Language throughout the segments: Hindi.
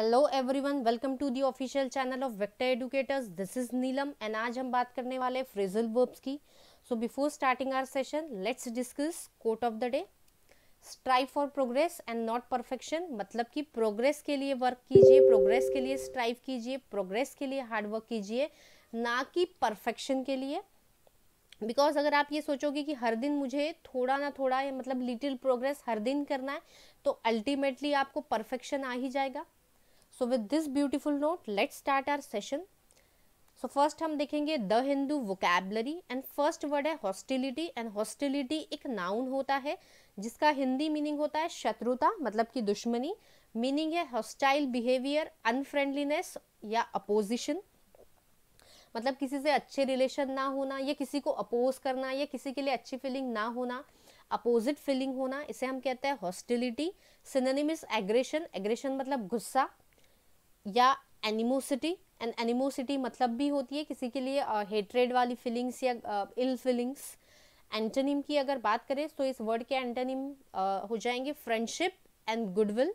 Hello everyone welcome to the official channel of Vector Educators this is Neelam and आज हम बात करने वाले फ्रेजल वर्ब्स की so before starting our session let's discuss quote of the day strive for progress and not perfection मतलब कि प्रोग्रेस के लिए वर्क कीजिए प्रोग्रेस के लिए स्ट्राइव कीजिए प्रोग्रेस के लिए हार्ड वर्क कीजिए ना कि परफेक्शन के लिए बिकॉज अगर आप ये सोचोगे कि हर दिन मुझे थोड़ा ना थोड़ा मतलब लिटिल प्रोग्रेस हर दिन करना है तो अल्टीमेटली आपको परफेक्शन आ ही जाएगा so with this beautiful note let start our session so first हम देखेंगे the Hindu vocabulary and first word है हॉस्टिलिटी एंड हॉस्टिलिटी एक नाउन होता है जिसका हिंदी मीनिंग होता है शत्रुता मतलब कि दुश्मनी मीनिंग है हॉस्टाइल बिहेवियर अनफ्रेंडलीनेस या अपोजिशन मतलब किसी से अच्छे रिलेशन ना होना या किसी को अपोज करना या किसी के लिए अच्छी फीलिंग ना होना अपोजिट फीलिंग होना इसे हम कहते हैं हॉस्टिलिटी सिनेमिस एग्रेशन एग्रेशन मतलब गुस्सा या एनिमोसिटी एंड एनिमोसिटी मतलब भी होती है किसी के लिए हेट्रेड वाली फीलिंग्स या इल फीलिंग्स एंटनिम की अगर बात करें तो इस वर्ड के uh, हो जाएंगे फ्रेंडशिप एंड गुडविल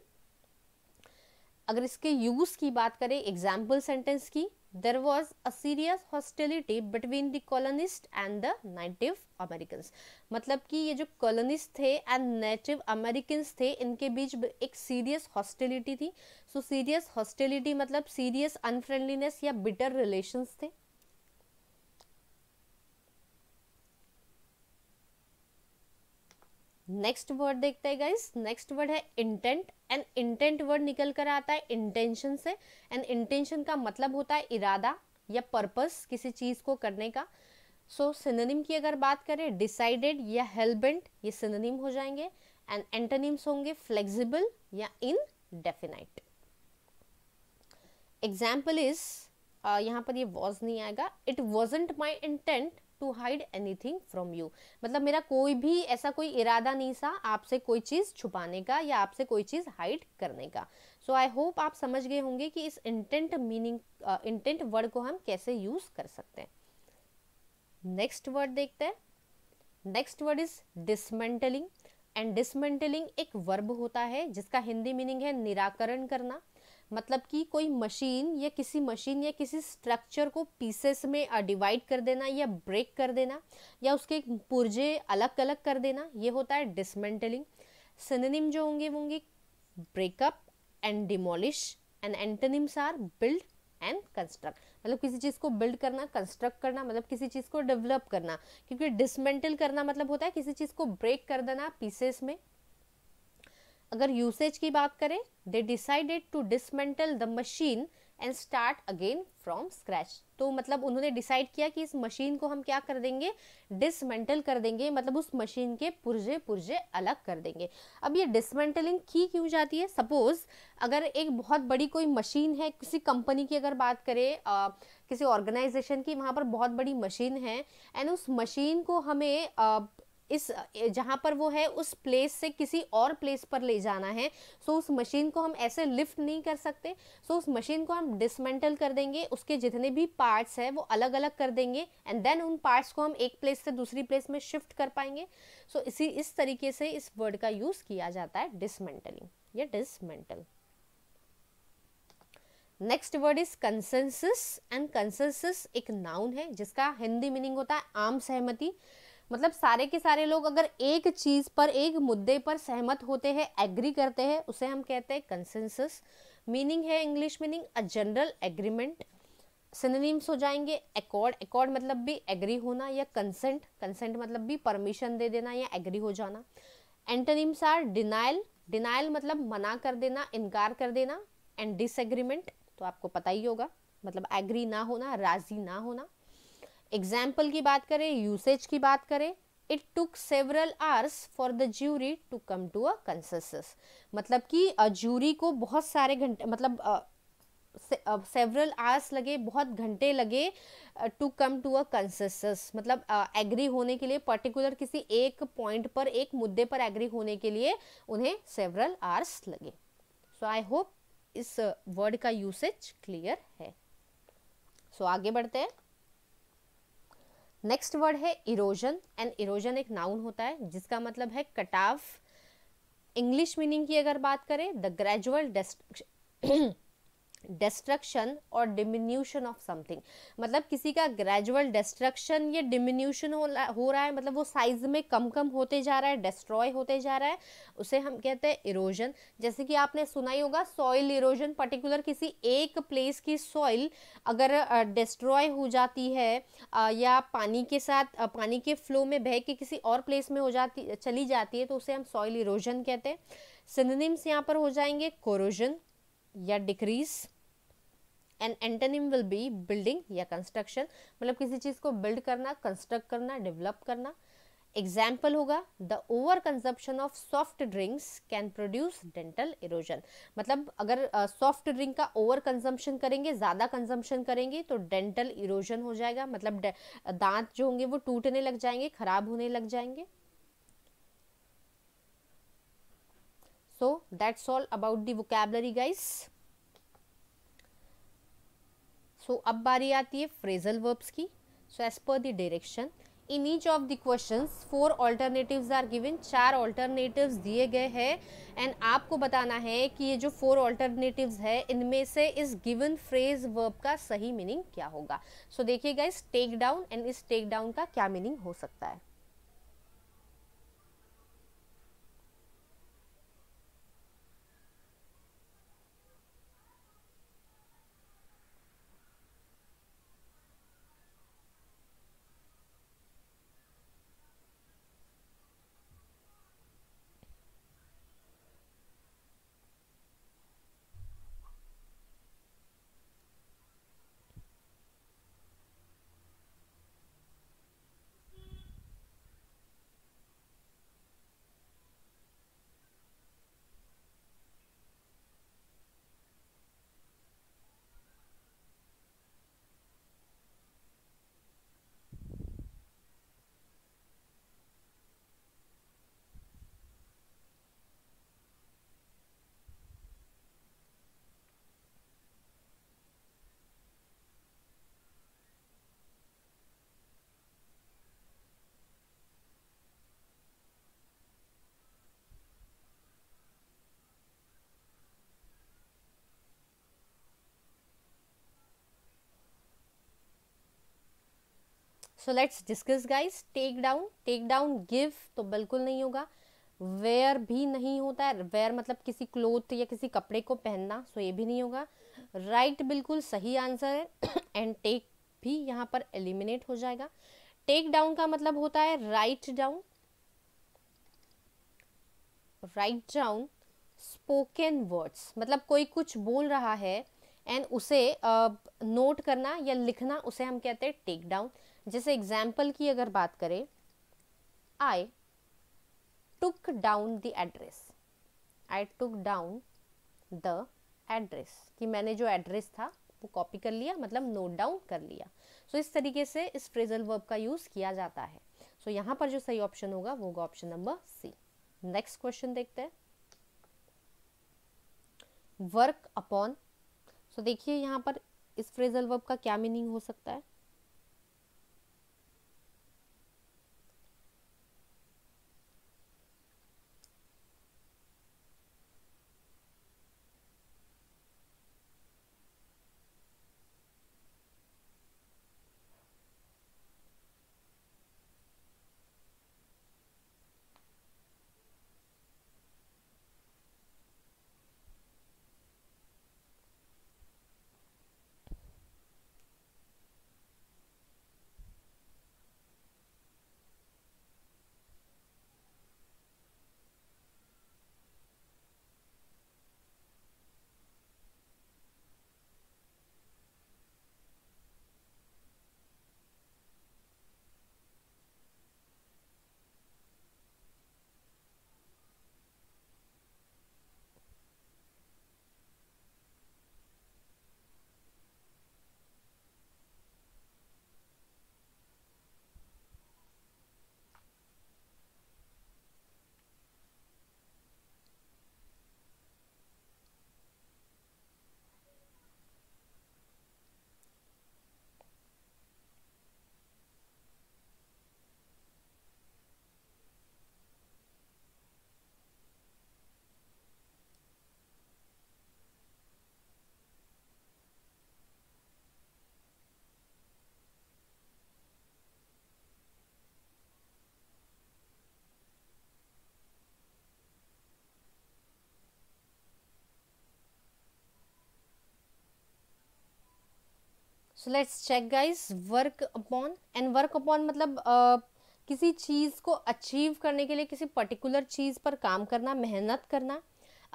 अगर इसके यूज़ की बात करें एग्जाम्पल सेंटेंस की there was a serious hostility between the colonists and the native Americans. मतलब कि ये जो colonists थे and native Americans थे इनके बीच एक serious hostility थी so serious hostility मतलब serious unfriendliness या bitter relations थे नेक्स्ट वर्ड देखते हैं गाइस नेक्स्ट वर्ड है इंटेंट एंड इंटेंट वर्ड निकल कर आता है इंटेंशन से एंड इंटेंशन का मतलब होता है इरादा या पर्पस किसी चीज़ को करने का सो so, सिनोनिम की अगर बात करें डिसाइडेड या हेलबेंट ये सिनोनिम हो जाएंगे एंड एंटोनिम्स होंगे फ्लेक्सिबल या इन डेफिनाइट एग्जाम्पल इज यहाँ पर ये वॉज नहीं आएगा it wasn't my intent to hide anything from you मतलब मेरा कोई भी ऐसा कोई इरादा नहीं था आपसे कोई चीज़ छुपाने का या आपसे कोई चीज़ हाइड करने का सो आई होप आप समझ गए होंगे कि इस इंटेंट मीनिंग इंटेंट वर्ड को हम कैसे यूज़ कर सकते हैं नेक्स्ट वर्ड देखते हैं next word is dismantling and dismantling एक वर्ब होता है जिसका हिंदी मीनिंग है निराकरण करना मतलब कि कोई मशीन या किसी मशीन या किसी स्ट्रक्चर को पीसेस में डिवाइड कर देना या ब्रेक कर देना या उसके पुर्जे अलग अलग कर देना ये होता है डिसमेंटलिंग सिनेनिम जो होंगे वो होंगे break up and demolish and antonyms are build and construct मतलब किसी चीज़ को बिल्ड करना कंस्ट्रक्ट करना मतलब किसी चीज़ को डेवलप करना क्योंकि डिसमेंटल करना मतलब होता है किसी चीज़ को ब्रेक कर देना पीसेस में अगर यूसेज की बात करें they decided to dismantle the machine and start again from scratch तो मतलब उन्होंने डिसाइड किया कि इस मशीन को हम क्या कर देंगे डिसमेंटल कर देंगे मतलब उस मशीन के पुर्जे पुर्जे अलग कर देंगे अब ये डिसमेंटलिंग की क्यों जाती है सपोज़ अगर एक बहुत बड़ी कोई मशीन है किसी कंपनी की अगर बात करें आ, किसी ऑर्गेनाइजेशन की वहाँ पर बहुत बड़ी मशीन है एंड उस मशीन को हमें आ, इस जहाँ पर वो है उस प्लेस से किसी और प्लेस पर ले जाना है सो उस मशीन को हम ऐसे लिफ्ट नहीं कर सकते सो उस मशीन को हम डिसमेंटल कर देंगे उसके जितने भी पार्ट्स हैं वो अलग अलग कर देंगे एंड देन उन पार्ट्स को हम एक प्लेस से दूसरी प्लेस में शिफ्ट कर पाएंगे सो so, इसी इस तरीके से इस वर्ड का यूज़ किया जाता है डिसमेंटलिंग या dismantle next word is consensus and consensus एक नाउन है जिसका हिंदी मीनिंग होता है आम सहमति मतलब सारे के सारे लोग अगर एक चीज़ पर एक मुद्दे पर सहमत होते हैं एग्री करते हैं उसे हम कहते हैं कंसेंसस मीनिंग है English meaning a general agreement synonyms हो जाएंगे अकॉर्ड अकॉर्ड मतलब भी एग्री होना या कंसेंट कंसेंट मतलब भी परमिशन दे देना या एग्री हो जाना एंटोनिम्स आर डिनाइल डिनाइल मतलब मना कर देना इनकार कर देना एंड डिसएग्रीमेंट तो आपको पता ही होगा मतलब एग्री ना होना राजी ना होना एग्जाम्पल की बात करें यूसेज की बात करें it took several hours for the jury to come to a consensus मतलब कि ज्यूरी को बहुत सारे घंटे मतलब सेवरल आवर्स लगे बहुत घंटे लगे to come to a consensus मतलब एग्री होने के लिए पर्टिकुलर किसी एक पॉइंट पर एक मुद्दे पर एग्री होने के लिए उन्हें सेवरल आवर्स लगे सो आई होप इस वर्ड का यूसेज क्लियर है सो so, आगे बढ़ते हैं नेक्स्ट वर्ड है इरोजन एंड इरोजन एक नाउन होता है जिसका मतलब है कटाव इंग्लिश मीनिंग की अगर बात करें द ग्रेजुअल डिस्ट्रक्शन और डिमिन्यूशन ऑफ समथिंग मतलब किसी का ग्रेजुअल डिस्ट्रक्शन या डिमिन्यूशन हो, रहा है मतलब वो साइज में कम कम होते जा रहा है डिस्ट्रॉय होते जा रहा है उसे हम कहते हैं इरोजन जैसे कि आपने सुना ही होगा सॉइल इरोजन पर्टिकुलर किसी एक प्लेस की सॉइल अगर डिस्ट्रॉय हो जाती है या पानी के साथ पानी के फ्लो में बह के किसी और प्लेस में हो जाती चली जाती है तो उसे हम सॉइल इरोजन कहते हैं सिंधनिम्स यहाँ पर हो जाएंगे कोरोजन या decrease an antonym will be building या कंस्ट्रक्शन मतलब किसी चीज़ को बिल्ड करना कंस्ट्रक्ट करना डेवलप करना एग्जाम्पल होगा the over consumption of soft drinks can produce dental erosion मतलब अगर सॉफ्ट uh, ड्रिंक का ओवर कंजम्पशन करेंगे ज़्यादा कंजम्पशन करेंगे तो डेंटल इरोजन हो जाएगा मतलब दांत जो होंगे वो टूटने लग जाएंगे खराब होने लग जाएंगे so that's all about the vocabulary guys so so, अब बारी आती है फ्रेजल वर्ब्स की सो एज पर the direction in each of the questions four alternatives are given चार ऑल्टरनेटिव्स दिए गए हैं एंड आपको बताना है कि ये जो फोर ऑल्टरनेटिव्स है इनमें से इस गिवन फ्रेज वर्ब का सही मीनिंग क्या होगा सो देखिएगा इस टेक डाउन एंड इस टेक डाउन का क्या मीनिंग हो सकता है so let's discuss guys take down take down give तो बिल्कुल नहीं होगा वेयर भी नहीं होता है वेयर मतलब किसी क्लोथ या किसी कपड़े को पहनना सो ये भी नहीं होगा राइट right, बिल्कुल सही आंसर है एंड टेक भी यहाँ पर एलिमिनेट हो जाएगा टेक डाउन का मतलब होता है write down write down spoken words मतलब कोई कुछ बोल रहा है एंड उसे नोट uh, करना या लिखना उसे हम कहते हैं टेक डाउन जैसे एग्जाम्पल की अगर बात करें I took down the address I took down the address कि मैंने जो एड्रेस था वो कॉपी कर लिया मतलब नोट डाउन कर लिया सो so, इस तरीके से इस फ्रेजल वर्ब का यूज़ किया जाता है सो so, यहाँ पर जो सही ऑप्शन होगा वो होगा option number C next question देखते हैं वर्क अपॉन सो देखिए यहाँ पर इस फ्रेजल वर्ब का क्या मीनिंग हो सकता है so let's check guys work upon and work upon मतलब uh, किसी चीज़ को अचीव करने के लिए किसी पर्टिकुलर चीज़ पर काम करना मेहनत करना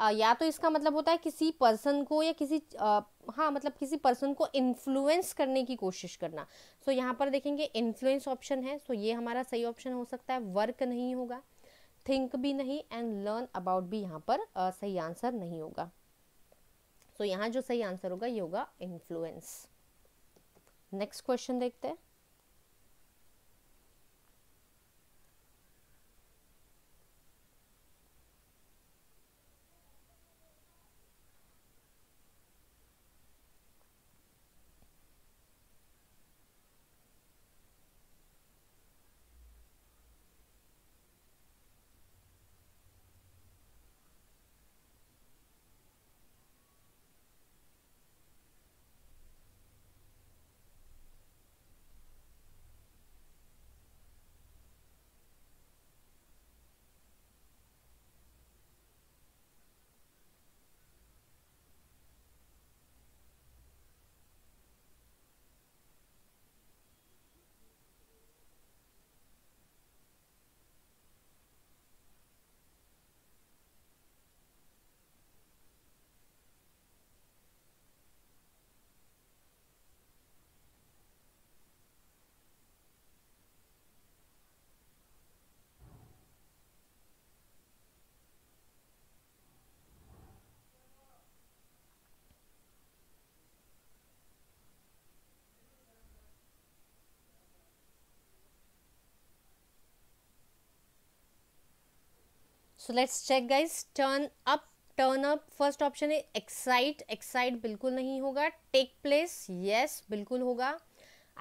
uh, या तो इसका मतलब होता है किसी पर्सन को या किसी uh, हाँ मतलब किसी पर्सन को इन्फ्लुएंस करने की कोशिश करना सो so, यहाँ पर देखेंगे इन्फ्लुएंस ऑप्शन है सो so ये हमारा सही ऑप्शन हो सकता है वर्क नहीं होगा थिंक भी नहीं एंड लर्न अबाउट भी यहाँ पर uh, सही आंसर नहीं होगा सो यहाँ जो सही आंसर होगा ये होगा इन्फ्लुएंस नेक्स्ट क्वेश्चन देखते हैं so let's check guys turn up turn up first option है एक्साइट एक्साइट बिल्कुल नहीं होगा टेक प्लेस यस बिल्कुल होगा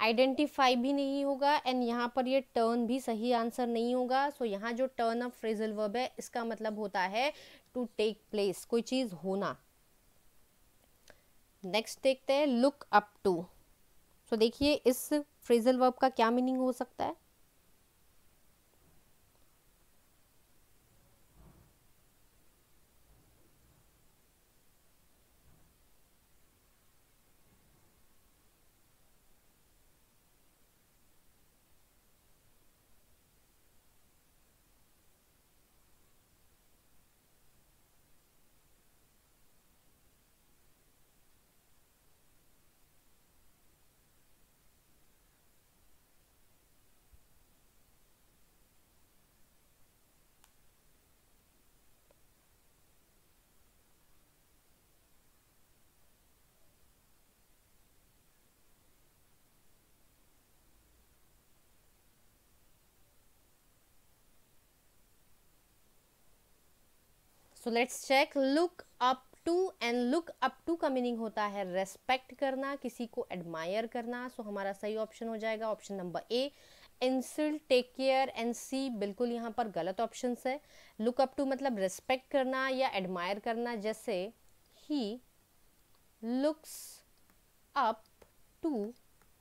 आइडेंटिफाई भी नहीं होगा एंड यहाँ पर ये टर्न भी सही आंसर नहीं होगा सो so, यहाँ जो टर्न अप फ्रेजल वर्ब है इसका मतलब होता है टू टेक प्लेस कोई चीज़ होना नेक्स्ट देखते हैं लुक अप टू सो देखिए इस फ्रेजल वर्ब का क्या मीनिंग हो सकता है so let's check look up to and look up to का मीनिंग होता है रेस्पेक्ट करना किसी को एडमायर करना सो so हमारा सही ऑप्शन हो जाएगा option number A insult take care and C बिल्कुल यहाँ पर गलत ऑप्शन है लुक अप टू मतलब रेस्पेक्ट करना या एडमायर करना जैसे ही looks up to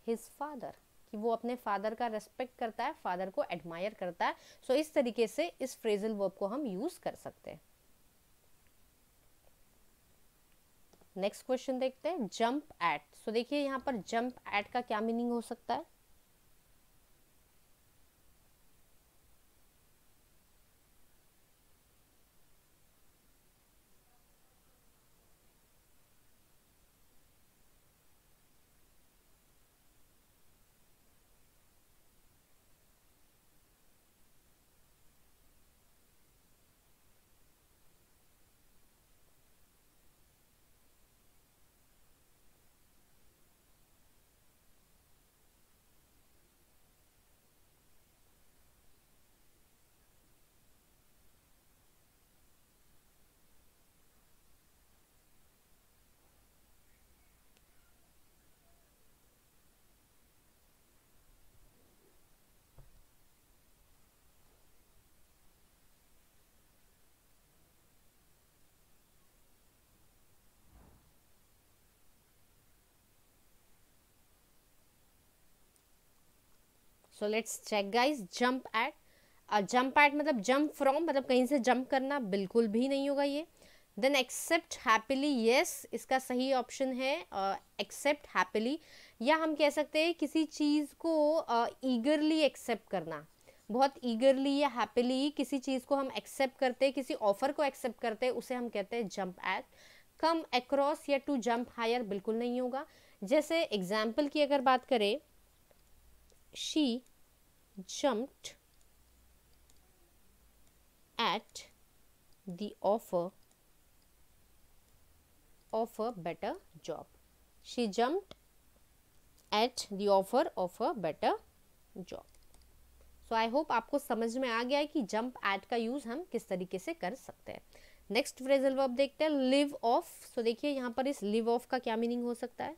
his father कि वो अपने फादर का रेस्पेक्ट करता है फादर को एडमायर करता है सो so, इस तरीके से इस फ्रेजल वर्ब को हम यूज़ कर सकते हैं नेक्स्ट क्वेश्चन देखते हैं जंप एट सो देखिए यहाँ पर जंप एट का क्या मीनिंग हो सकता है so let's check guys jump at jump at मतलब जंप फ्रॉम मतलब कहीं से जंप करना बिल्कुल भी नहीं होगा ये देन एक्सेप्ट हैप्पीली येस इसका सही ऑप्शन है एक्सेप्ट uh, हैप्पीली या हम कह सकते हैं किसी चीज़ को ईगरली uh, एक्सेप्ट करना बहुत ईगरली या हैप्पीली किसी चीज़ को हम एक्सेप्ट करते हैं किसी ऑफर को एक्सेप्ट करते हैं उसे हम कहते हैं जंप एट कम एक्रॉस या टू जंप हायर बिल्कुल नहीं होगा जैसे एग्जाम्पल की अगर बात करें she jumped at the offer of a better job. She jumped at the offer of a better job. So I hope आपको समझ में आ गया है कि जंप एट का यूज हम किस तरीके से कर सकते हैं नेक्स्ट फ्रेजल वर्ब देखते हैं लिव ऑफ सो देखिए यहाँ पर इस लिव ऑफ का क्या मीनिंग हो सकता है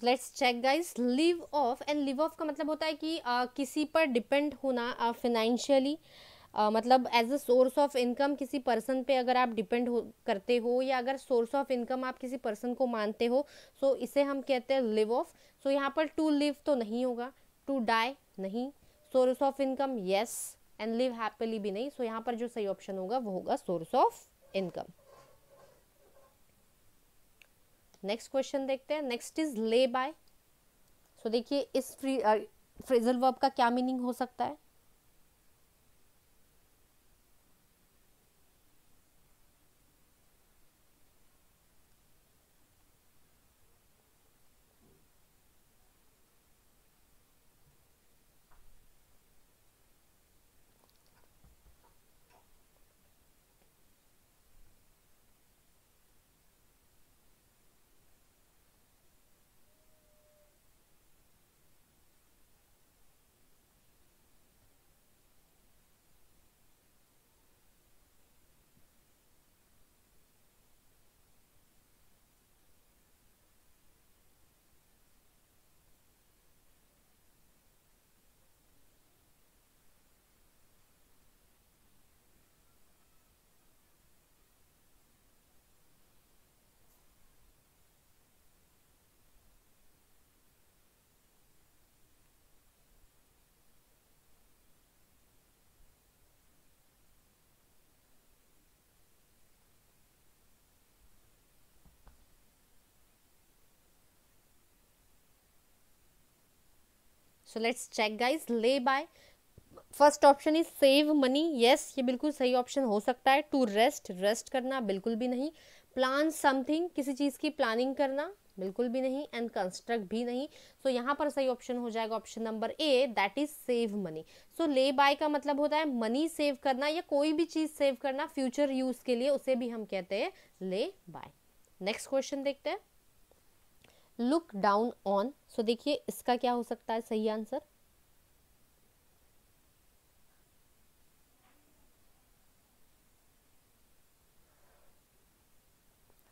so let's check guys live off and live off का मतलब होता है कि uh, किसी पर डिपेंड होना फिनेंशियली uh, uh, मतलब as a source of income किसी पर्सन पे अगर आप डिपेंड हो करते हो या अगर सोर्स ऑफ इनकम आप किसी पर्सन को मानते हो सो so इसे हम कहते हैं लिव ऑफ सो यहाँ पर टू लिव तो नहीं होगा टू डाई नहीं source of income yes and live happily भी नहीं सो so यहाँ पर जो सही ऑप्शन होगा वो होगा source of income next question देखते हैं next is lay by so देखिए इस फ्री फ्रेजल वर्ब का क्या मीनिंग हो सकता है so let's check guys lay by first option is save money yes ये बिल्कुल सही ऑप्शन हो सकता है टू रेस्ट रेस्ट करना बिल्कुल भी नहीं प्लान समथिंग किसी चीज़ की प्लानिंग करना बिल्कुल भी नहीं एंड कंस्ट्रक्ट भी नहीं सो so, यहाँ पर सही ऑप्शन हो जाएगा option number A that is save money so lay by का मतलब होता है मनी सेव करना या कोई भी चीज़ सेव करना फ्यूचर यूज़ के लिए उसे भी हम कहते हैं ले बाय नेक्स्ट क्वेश्चन देखते हैं लुक डाउन ऑन सो देखिए इसका क्या हो सकता है सही answer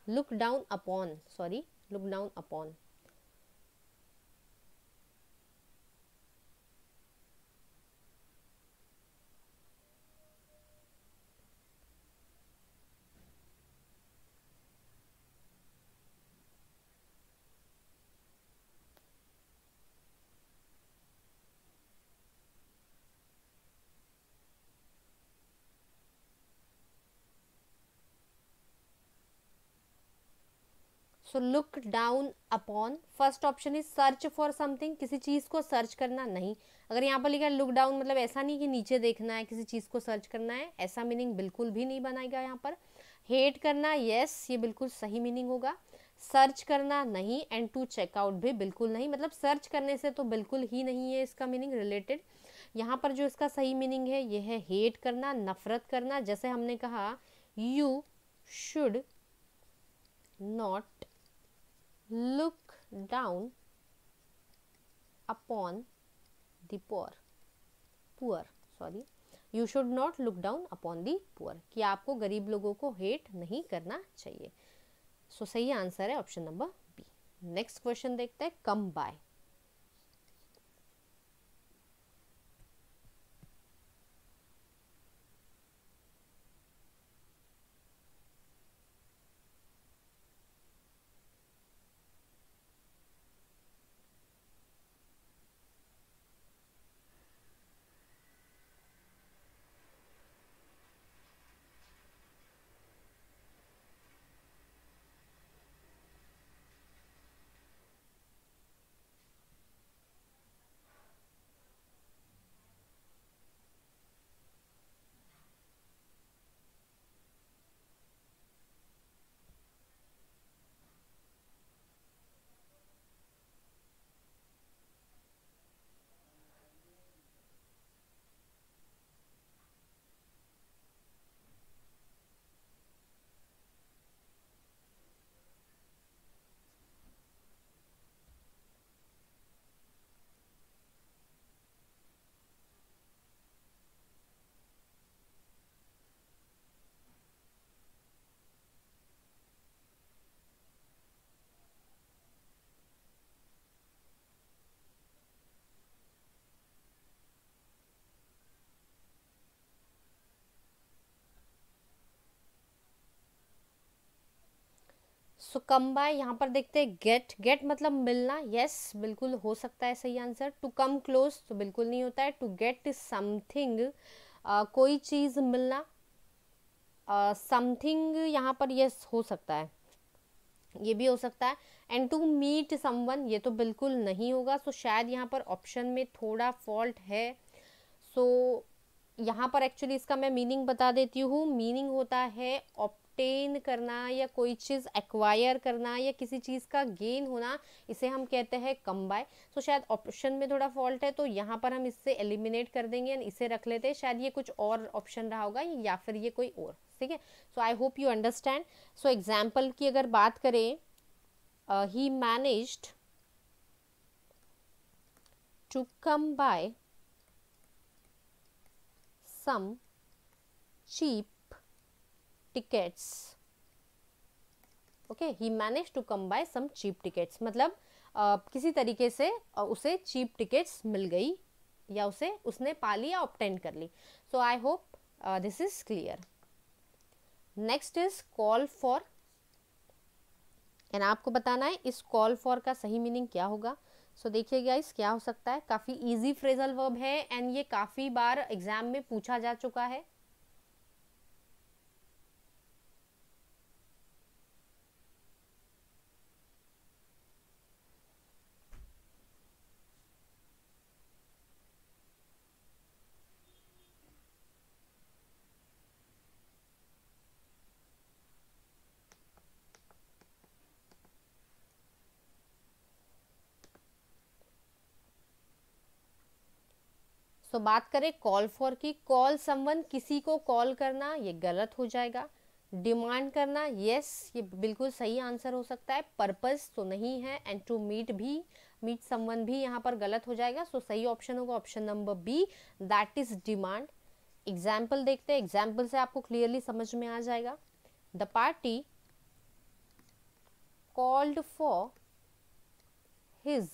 look down upon sorry look down upon so look down upon first option is search for something किसी चीज़ को सर्च करना नहीं अगर यहाँ पर लिखा है लुक डाउन मतलब ऐसा नहीं कि नीचे देखना है किसी चीज़ को सर्च करना है ऐसा मीनिंग बिल्कुल भी नहीं बनाएगा यहाँ पर हेट करना येस yes, ये बिल्कुल सही मीनिंग होगा सर्च करना नहीं एंड टू चेकआउट भी बिल्कुल नहीं मतलब सर्च करने से तो बिल्कुल ही नहीं है इसका मीनिंग रिलेटेड यहाँ पर जो इसका सही मीनिंग है यह है हेट करना नफरत करना जैसे हमने कहा you should not look down upon the poor poor sorry you should not look down upon the poor ki aapko garib logo ko hate nahi karna chahiye so, sahi answer hai option number b next question dekhte हैं come by सुकम्बा यहाँ पर देखते हैं गेट गेट मतलब मिलना यस yes, बिल्कुल हो सकता है सही आंसर टू कम क्लोज तो बिल्कुल नहीं होता है टू गेट समथिंग कोई चीज़ मिलना समथिंग uh, यहाँ पर यस yes, हो सकता है ये भी हो सकता है एंड टू मीट समवन ये तो बिल्कुल नहीं होगा सो so, शायद यहाँ पर ऑप्शन में थोड़ा फॉल्ट है सो so, यहाँ पर एक्चुअली इसका मैं मीनिंग बता देती हूँ मीनिंग होता है ऑप ऑब्टेन करना या कोई चीज़ एक्वायर करना या किसी चीज़ का गेन होना इसे हम कहते हैं कम बाय सो शायद ऑप्शन में थोड़ा फॉल्ट है तो यहाँ पर हम इससे एलिमिनेट कर देंगे एंड इसे रख लेते हैं शायद ये कुछ और ऑप्शन रहा होगा या फिर ये कोई और ठीक है so I hope you understand so example की अगर बात करें he manage to come by some cheap tickets okay he manage to come by some cheap tickets मतलब uh, किसी तरीके से uh, उसे चीप tickets मिल गई या उसे उसने पा ली या ऑप्टेंड कर ली so I hope this is clear next is call for and आपको बताना है इस कॉल फॉर का सही मीनिंग क्या होगा सो देखिए इस क्या हो सकता है काफ़ी इजी फ्रेजल वर्ब है एंड ये काफ़ी बार एग्जाम में पूछा जा चुका है सो so, बात करें कॉल फॉर की कॉल समवन किसी को कॉल करना ये गलत हो जाएगा डिमांड करना यस yes, ये बिल्कुल सही आंसर हो सकता है पर्पस तो नहीं है एंड टू मीट भी मीट समवन भी यहाँ पर गलत हो जाएगा सो so, सही ऑप्शन होगा option number B that is demand example देखते हैं एग्जाम्पल से आपको क्लियरली समझ में आ जाएगा the party called for his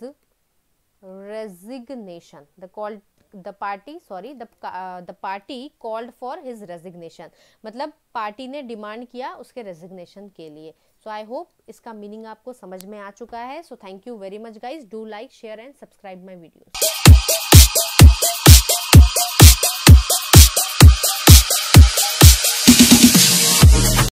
resignation the call the party sorry the party called for his resignation मतलब पार्टी ने डिमांड किया उसके रेजिग्नेशन के लिए सो आई होप इसका मीनिंग आपको समझ में आ चुका है सो thank you very much guys do like share and subscribe my videos